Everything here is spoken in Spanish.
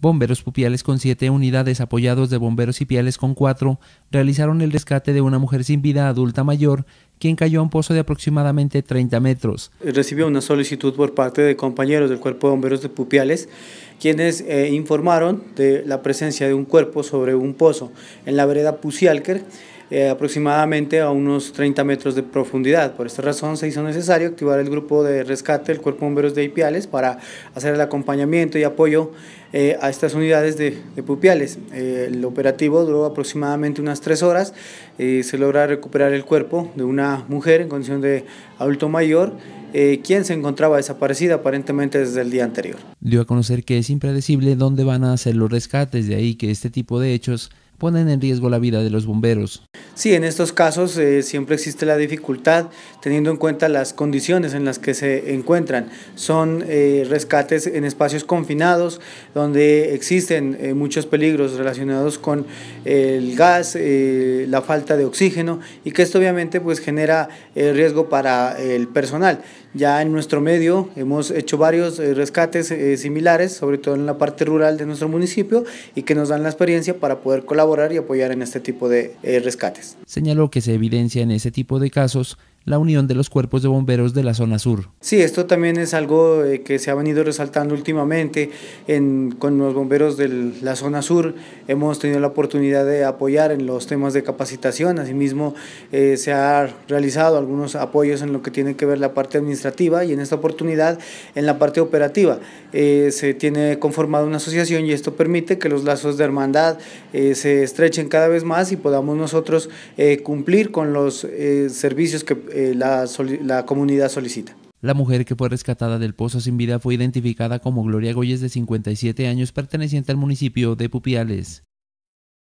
Bomberos pupiales con siete unidades apoyados de bomberos y Piales con cuatro realizaron el rescate de una mujer sin vida adulta mayor quien cayó a un pozo de aproximadamente 30 metros. Recibió una solicitud por parte de compañeros del Cuerpo de Bomberos de Pupiales, quienes eh, informaron de la presencia de un cuerpo sobre un pozo en la vereda Pusialker. Eh, aproximadamente a unos 30 metros de profundidad. Por esta razón se hizo necesario activar el grupo de rescate del Cuerpo de de Ipiales para hacer el acompañamiento y apoyo eh, a estas unidades de, de Pupiales. Eh, el operativo duró aproximadamente unas tres horas. se logra recuperar el cuerpo de una mujer en condición de adulto mayor. quien se encontraba desaparecida aparentemente desde el día anterior. Dio a conocer que es impredecible dónde van a hacer los rescates, de ahí que este tipo de hechos ponen en riesgo la vida de los bomberos. Sí, en estos casos eh, siempre existe la dificultad teniendo en cuenta las condiciones en las que se encuentran. Son eh, rescates en espacios confinados donde existen eh, muchos peligros relacionados con el gas, la falta de oxígeno y que esto obviamente pues genera riesgo para el personal. Ya en nuestro medio hemos hecho varios rescates similares, sobre todo en la parte rural de nuestro municipio y que nos dan la experiencia para poder colaborar y apoyar en este tipo de eh, rescates. Señaló que se evidencia en ese tipo de casos la unión de los cuerpos de bomberos de la zona sur. Sí, esto también es algo eh, que se ha venido resaltando últimamente con los bomberos de la zona sur. Hemos tenido la oportunidad de apoyar en los temas de capacitación, asimismo eh, se ha realizado algunos apoyos en lo que tiene que ver la parte administrativa y en esta oportunidad en la parte operativa. Eh, se tiene conformada una asociación y esto permite que los lazos de hermandad se estrechen cada vez más y podamos nosotros cumplir con los servicios que eh, la, la comunidad solicita. La mujer que fue rescatada del pozo sin vida fue identificada como Gloria Goyes de 57 años perteneciente al municipio de Pupiales.